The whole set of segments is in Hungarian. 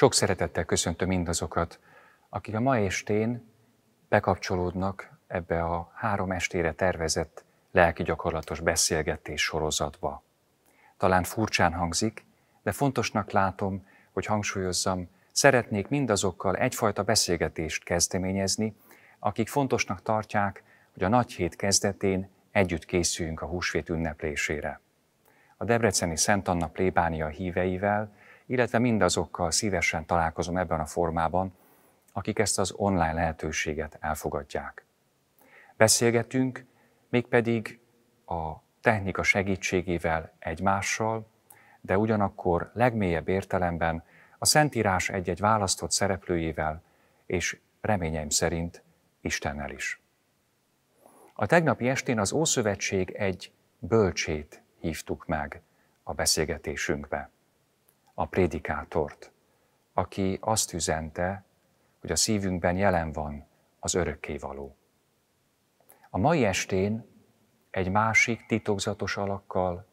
Sok szeretettel köszöntöm mindazokat, akik a ma estén bekapcsolódnak ebbe a három estére tervezett lelki gyakorlatos beszélgetés sorozatba. Talán furcsán hangzik, de fontosnak látom, hogy hangsúlyozzam, szeretnék mindazokkal egyfajta beszélgetést kezdeményezni, akik fontosnak tartják, hogy a nagy hét kezdetén együtt készüljünk a húsvét ünneplésére. A Debreceni Szent Anna plébánia híveivel illetve mindazokkal szívesen találkozom ebben a formában, akik ezt az online lehetőséget elfogadják. Beszélgetünk, mégpedig a technika segítségével egymással, de ugyanakkor legmélyebb értelemben a Szentírás egy-egy választott szereplőjével, és reményeim szerint Istennel is. A tegnapi estén az Ószövetség egy bölcsét hívtuk meg a beszélgetésünkbe a prédikátort, aki azt üzente, hogy a szívünkben jelen van az örökkévaló. A mai estén egy másik titokzatos alakkal,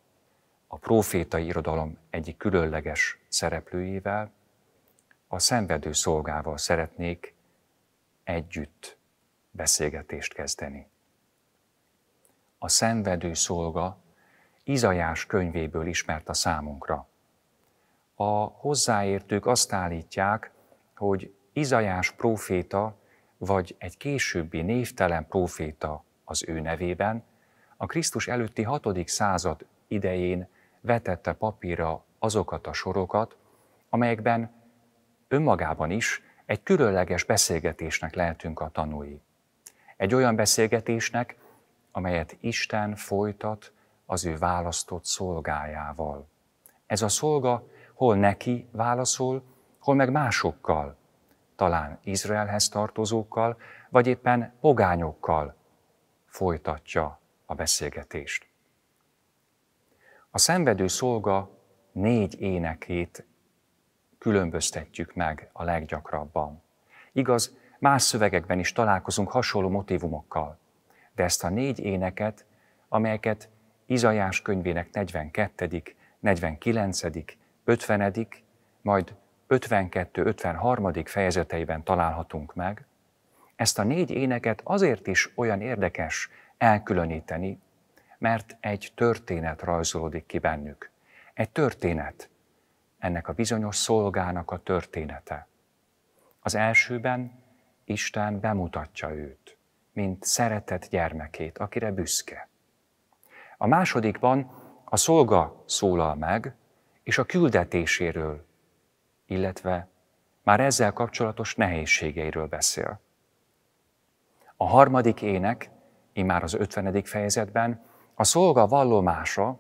a profétai irodalom egyik különleges szereplőjével, a szenvedő szolgával szeretnék együtt beszélgetést kezdeni. A szenvedő szolga Izajás könyvéből ismert a számunkra a hozzáértők azt állítják, hogy Izajás próféta, vagy egy későbbi névtelen próféta az ő nevében, a Krisztus előtti 6. század idején vetette papírra azokat a sorokat, amelyekben önmagában is egy különleges beszélgetésnek lehetünk a tanúi. Egy olyan beszélgetésnek, amelyet Isten folytat az ő választott szolgájával. Ez a szolga hol neki válaszol, hol meg másokkal, talán Izraelhez tartozókkal, vagy éppen pogányokkal folytatja a beszélgetést. A szenvedő szolga négy énekét különböztetjük meg a leggyakrabban. Igaz, más szövegekben is találkozunk hasonló motivumokkal, de ezt a négy éneket, amelyeket Izajás könyvének 42., 49., 50. majd 52-53. fejezeteiben találhatunk meg. Ezt a négy éneket azért is olyan érdekes elkülöníteni, mert egy történet rajzolódik ki bennük. Egy történet, ennek a bizonyos szolgának a története. Az elsőben Isten bemutatja őt, mint szeretett gyermekét, akire büszke. A másodikban a szolga szólal meg, és a küldetéséről, illetve már ezzel kapcsolatos nehézségeiről beszél. A harmadik ének, immár az ötvenedik fejezetben, a szolga vallomása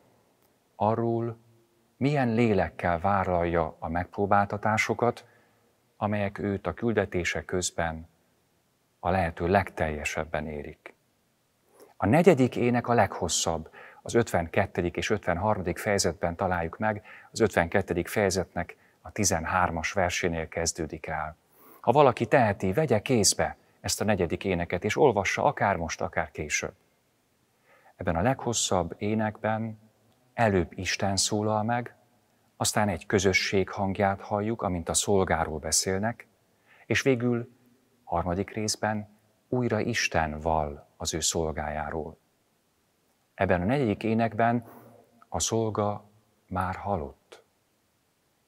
arról, milyen lélekkel vállalja a megpróbáltatásokat, amelyek őt a küldetése közben a lehető legteljesebben érik. A negyedik ének a leghosszabb, az 52. és 53. fejezetben találjuk meg, az 52. fejezetnek a 13-as versénél kezdődik el. Ha valaki teheti, vegye kézbe ezt a negyedik éneket, és olvassa akár most, akár később. Ebben a leghosszabb énekben előbb Isten szólal meg, aztán egy közösség hangját halljuk, amint a szolgáról beszélnek, és végül harmadik részben újra Isten val az ő szolgájáról. Ebben a negyedik énekben a szolga már halott.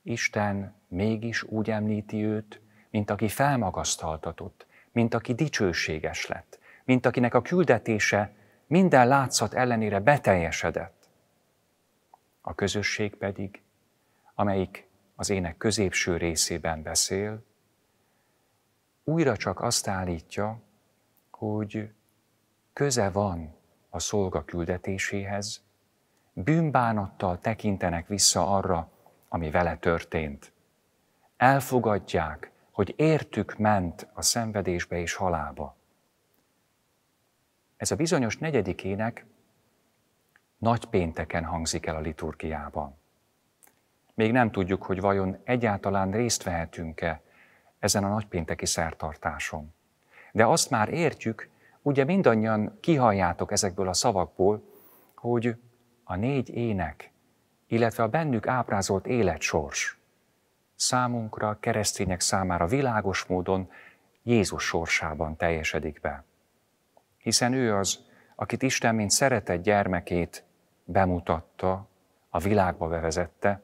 Isten mégis úgy említi őt, mint aki felmagasztaltatott, mint aki dicsőséges lett, mint akinek a küldetése minden látszat ellenére beteljesedett. A közösség pedig, amelyik az ének középső részében beszél, újra csak azt állítja, hogy köze van a szolga küldetéséhez, bűnbánattal tekintenek vissza arra, ami vele történt. Elfogadják, hogy értük ment a szenvedésbe és halába. Ez a bizonyos negyedikének nagy pénteken hangzik el a liturgiában. Még nem tudjuk, hogy vajon egyáltalán részt vehetünk-e ezen a nagypénteki szertartáson. De azt már értjük, Ugye mindannyian kihalljátok ezekből a szavakból, hogy a négy ének, illetve a bennük ábrázolt életsors számunkra, keresztények számára világos módon Jézus sorsában teljesedik be. Hiszen ő az, akit Isten, mint szeretett gyermekét bemutatta, a világba bevezette.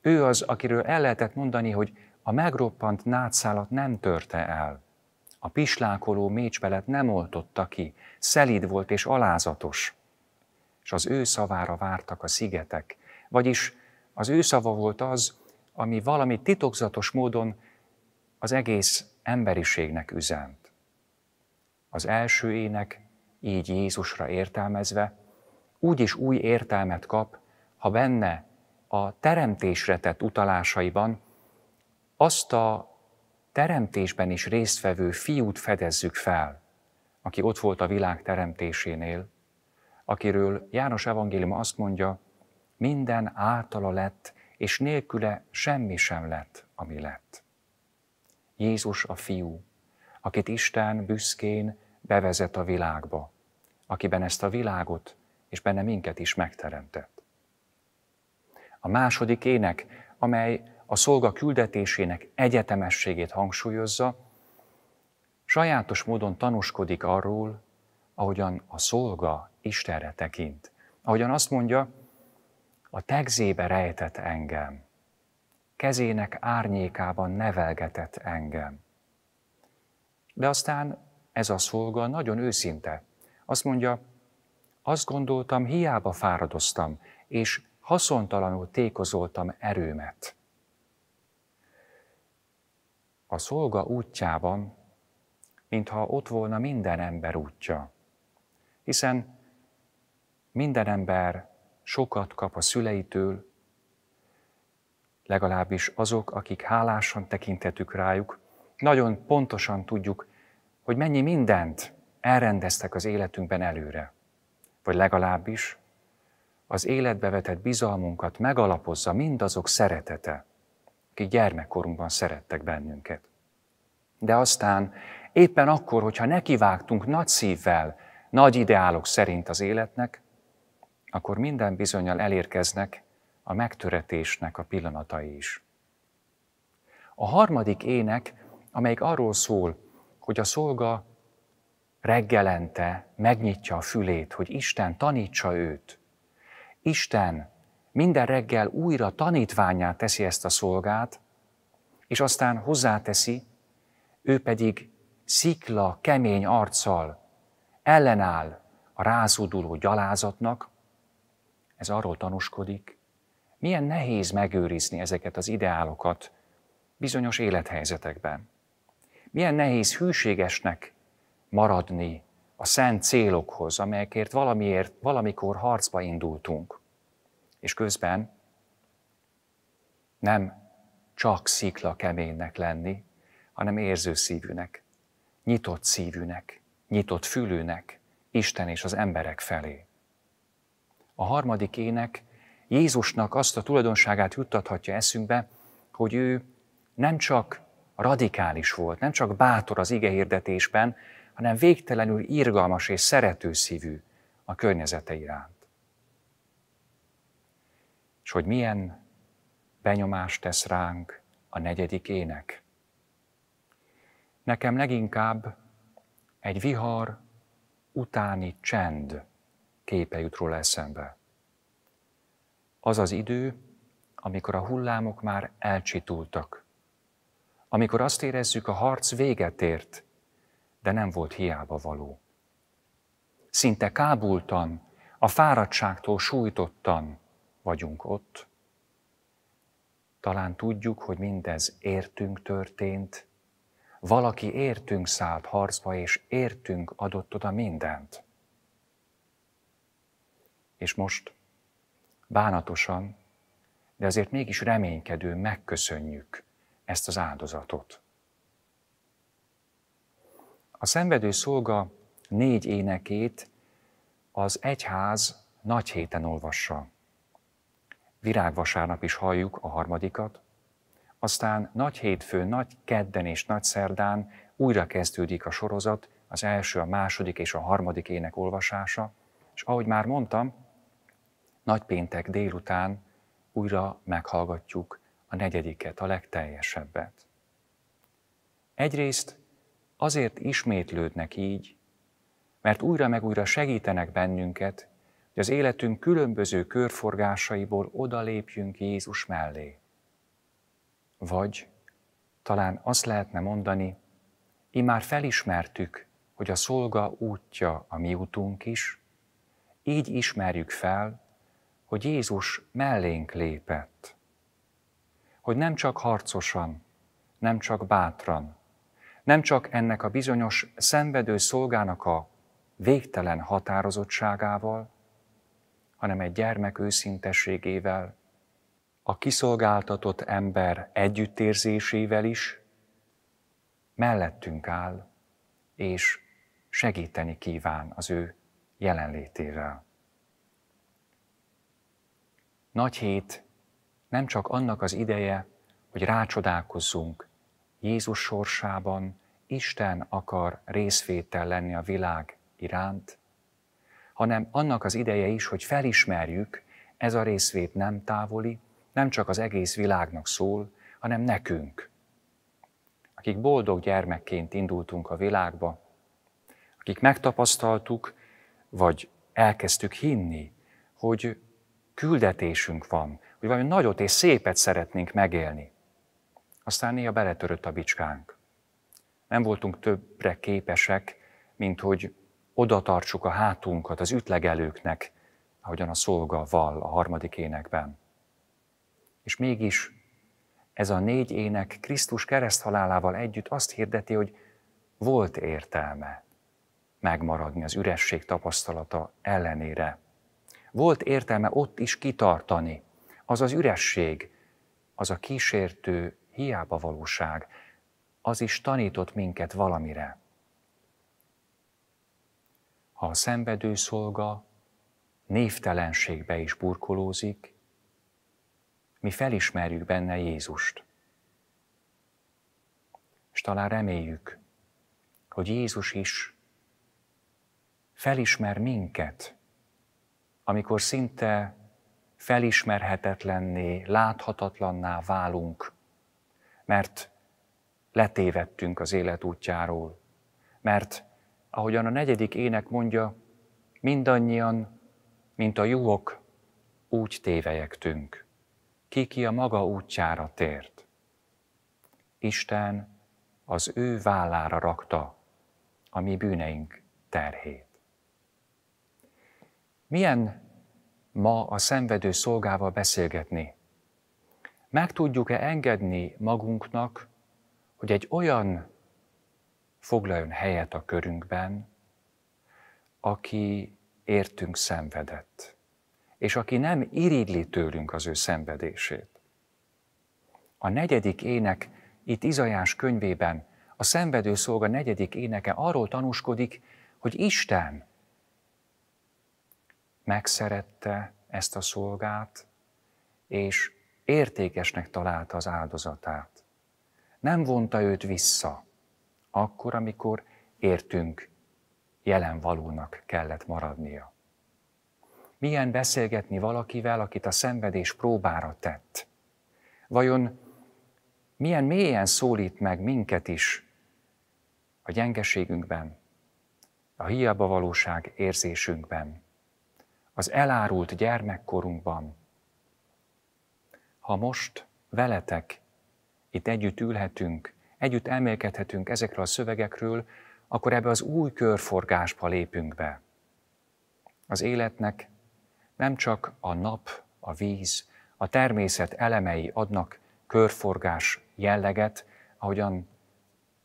Ő az, akiről el lehetett mondani, hogy a megroppant nátszálat nem törte el. A pislákoló mécsbelet nem oltotta ki, szelíd volt és alázatos. És az ő szavára vártak a szigetek, vagyis az ő szava volt az, ami valami titokzatos módon az egész emberiségnek üzent. Az első ének, így Jézusra értelmezve, úgyis új értelmet kap, ha benne a teremtésre tett utalásaiban azt a teremtésben is résztvevő fiút fedezzük fel, aki ott volt a világ teremtésénél, akiről János evangélium azt mondja, minden általa lett, és nélküle semmi sem lett, ami lett. Jézus a fiú, akit Isten büszkén bevezet a világba, akiben ezt a világot és benne minket is megteremtett. A második ének, amely a szolga küldetésének egyetemességét hangsúlyozza, sajátos módon tanúskodik arról, ahogyan a szolga Istenre tekint. Ahogyan azt mondja, a tegzébe rejtett engem, kezének árnyékában nevelgetett engem. De aztán ez a szolga nagyon őszinte. Azt mondja, azt gondoltam, hiába fáradoztam, és haszontalanul tékozoltam erőmet a szolga útjában, mintha ott volna minden ember útja. Hiszen minden ember sokat kap a szüleitől, legalábbis azok, akik hálásan tekintetük rájuk, nagyon pontosan tudjuk, hogy mennyi mindent elrendeztek az életünkben előre. Vagy legalábbis az életbe vetett bizalmunkat megalapozza mindazok szeretete, akik gyermekkorunkban szerettek bennünket. De aztán éppen akkor, hogyha nekivágtunk nagy szívvel, nagy ideálok szerint az életnek, akkor minden bizonyal elérkeznek a megtöretésnek a pillanatai is. A harmadik ének, amelyik arról szól, hogy a szolga reggelente megnyitja a fülét, hogy Isten tanítsa őt. Isten minden reggel újra tanítványát teszi ezt a szolgát, és aztán hozzáteszi, ő pedig szikla kemény arccal ellenáll a rázuduló gyalázatnak, ez arról tanúskodik, milyen nehéz megőrizni ezeket az ideálokat bizonyos élethelyzetekben. Milyen nehéz hűségesnek maradni a szent célokhoz, amelyekért valamiért, valamikor harcba indultunk és közben nem csak szikla keménynek lenni, hanem érző szívűnek, nyitott szívűnek, nyitott fülűnek Isten és az emberek felé. A harmadik ének Jézusnak azt a tulajdonságát juttathatja eszünkbe, hogy ő nem csak radikális volt, nem csak bátor az ige hirdetésben, hanem végtelenül irgalmas és szerető szívű a környezete iránt és hogy milyen benyomást tesz ránk a negyedik ének. Nekem leginkább egy vihar utáni csend képe jut róla eszembe. Az az idő, amikor a hullámok már elcsitultak, amikor azt érezzük, a harc véget ért, de nem volt hiába való. Szinte kábultan, a fáradtságtól sújtottan, vagyunk ott. Talán tudjuk, hogy mindez értünk történt, valaki értünk szállt harcba, és értünk adott oda mindent. És most bánatosan, de azért mégis reménykedő megköszönjük ezt az áldozatot. A szenvedő szolga négy énekét az egyház nagy héten olvassa virágvasárnap is halljuk a harmadikat, aztán nagy hétfőn, nagy kedden és nagy szerdán újra kezdődik a sorozat, az első, a második és a harmadik ének olvasása, és ahogy már mondtam, nagy péntek délután újra meghallgatjuk a negyediket, a legteljesebbet. Egyrészt azért ismétlődnek így, mert újra meg újra segítenek bennünket hogy az életünk különböző körforgásaiból odalépjünk Jézus mellé. Vagy talán azt lehetne mondani, immár felismertük, hogy a szolga útja a mi útunk is, így ismerjük fel, hogy Jézus mellénk lépett. Hogy nem csak harcosan, nem csak bátran, nem csak ennek a bizonyos szenvedő szolgának a végtelen határozottságával, hanem egy gyermek őszintességével, a kiszolgáltatott ember együttérzésével is mellettünk áll, és segíteni kíván az ő jelenlétével. Nagy hét nem csak annak az ideje, hogy rácsodálkozzunk Jézus sorsában, Isten akar részvétel lenni a világ iránt, hanem annak az ideje is, hogy felismerjük, ez a részvét nem távoli, nem csak az egész világnak szól, hanem nekünk, akik boldog gyermekként indultunk a világba, akik megtapasztaltuk, vagy elkezdtük hinni, hogy küldetésünk van, hogy valami nagyot és szépet szeretnénk megélni. Aztán néha beletörött a bicskánk. Nem voltunk többre képesek, mint hogy oda tartsuk a hátunkat az ütlegelőknek, ahogyan a szolga val a harmadik énekben. És mégis ez a négy ének Krisztus kereszthalálával együtt azt hirdeti, hogy volt értelme megmaradni az üresség tapasztalata ellenére. Volt értelme ott is kitartani. Az az üresség, az a kísértő hiába valóság, az is tanított minket valamire ha a szenvedő szolga névtelenségbe is burkolózik, mi felismerjük benne Jézust. És talán reméljük, hogy Jézus is felismer minket, amikor szinte felismerhetetlenné, láthatatlanná válunk, mert letévedtünk az élet útjáról, mert ahogyan a negyedik ének mondja, mindannyian, mint a juhok, úgy tévejektünk, Ki-ki a maga útjára tért. Isten az ő vállára rakta a mi bűneink terhét. Milyen ma a szenvedő szolgával beszélgetni? Meg tudjuk-e engedni magunknak, hogy egy olyan foglaljon helyet a körünkben, aki értünk szenvedett, és aki nem iridli tőlünk az ő szenvedését. A negyedik ének itt Izajás könyvében, a szenvedő szolga negyedik éneke arról tanúskodik, hogy Isten megszerette ezt a szolgát, és értékesnek találta az áldozatát. Nem vonta őt vissza, akkor, amikor értünk jelen valónak kellett maradnia. Milyen beszélgetni valakivel, akit a szenvedés próbára tett? Vajon milyen mélyen szólít meg minket is a gyengeségünkben, a hiába valóság érzésünkben, az elárult gyermekkorunkban. Ha most veletek itt együtt ülhetünk, együtt elmélkedhetünk ezekről a szövegekről, akkor ebbe az új körforgásba lépünk be. Az életnek nem csak a nap, a víz, a természet elemei adnak körforgás jelleget, ahogyan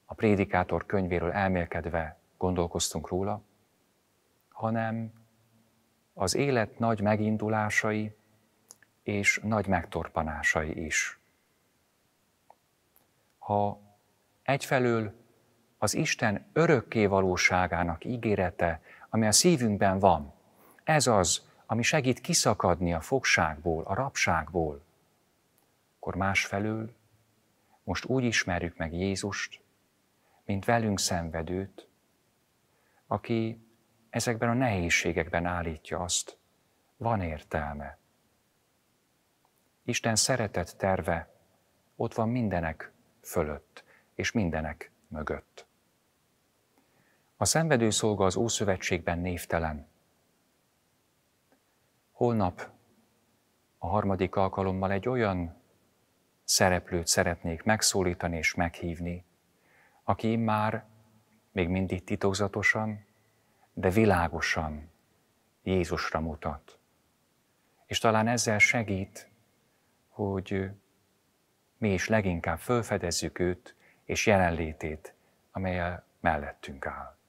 a prédikátor könyvéről elmélkedve gondolkoztunk róla, hanem az élet nagy megindulásai és nagy megtorpanásai is. Ha Egyfelől az Isten örökké valóságának ígérete, ami a szívünkben van. Ez az, ami segít kiszakadni a fogságból, a rabságból. Akkor másfelől most úgy ismerjük meg Jézust, mint velünk szenvedőt, aki ezekben a nehézségekben állítja azt, van értelme. Isten szeretett terve ott van mindenek fölött és mindenek mögött. A szenvedő szolga az Ószövetségben névtelen. Holnap a harmadik alkalommal egy olyan szereplőt szeretnék megszólítani és meghívni, aki már még mindig titokzatosan, de világosan Jézusra mutat. És talán ezzel segít, hogy mi is leginkább felfedezzük őt, és jelenlétét, amelyel mellettünk áll.